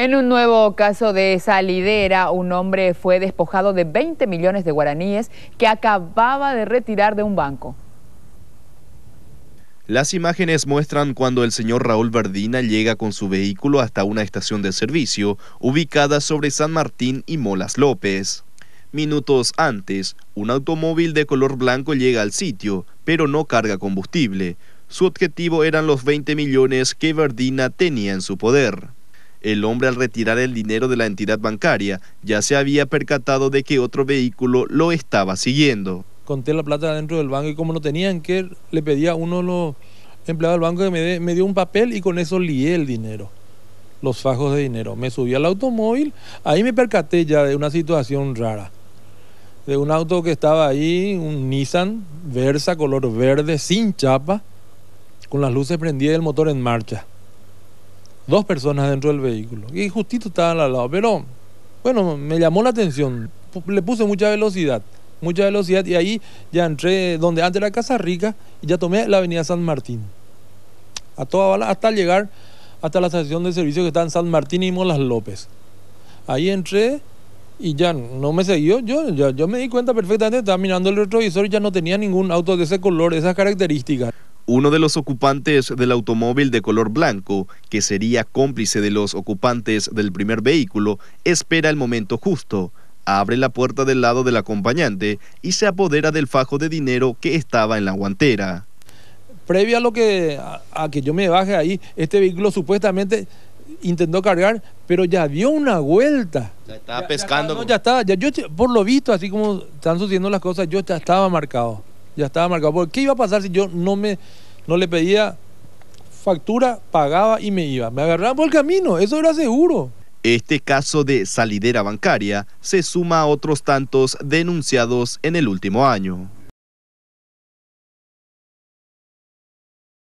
En un nuevo caso de salidera, un hombre fue despojado de 20 millones de guaraníes que acababa de retirar de un banco. Las imágenes muestran cuando el señor Raúl Verdina llega con su vehículo hasta una estación de servicio ubicada sobre San Martín y Molas López. Minutos antes, un automóvil de color blanco llega al sitio, pero no carga combustible. Su objetivo eran los 20 millones que Verdina tenía en su poder. El hombre al retirar el dinero de la entidad bancaria ya se había percatado de que otro vehículo lo estaba siguiendo. Conté la plata dentro del banco y como no tenían que, le pedía a uno de los empleados del banco que me dio un papel y con eso lié el dinero, los fajos de dinero. Me subí al automóvil, ahí me percaté ya de una situación rara de un auto que estaba ahí, un Nissan Versa color verde sin chapa, con las luces prendidas y el motor en marcha dos personas dentro del vehículo. Y justito estaban al lado. Pero, bueno, me llamó la atención. Le puse mucha velocidad, mucha velocidad. Y ahí ya entré donde antes era Casa Rica y ya tomé la avenida San Martín. A toda bala, hasta llegar hasta la estación de servicio que está en San Martín y Molas López. Ahí entré y ya no me siguió. Yo, yo, yo me di cuenta perfectamente, estaba mirando el retrovisor y ya no tenía ningún auto de ese color, de esas características uno de los ocupantes del automóvil de color blanco, que sería cómplice de los ocupantes del primer vehículo, espera el momento justo, abre la puerta del lado del acompañante y se apodera del fajo de dinero que estaba en la guantera. Previo a, lo que, a, que yo me baje ahí, este vehículo supuestamente intentó cargar, pero ya dio una vuelta. Ya estaba pescando. estaba, yo por lo visto, así como están sucediendo las cosas, yo ya estaba marcado ya estaba marcado. Porque ¿qué iba a pasar si yo no me no le pedía factura, pagaba y me iba? Me agarraban por el camino, eso era seguro. Este caso de salidera bancaria se suma a otros tantos denunciados en el último año.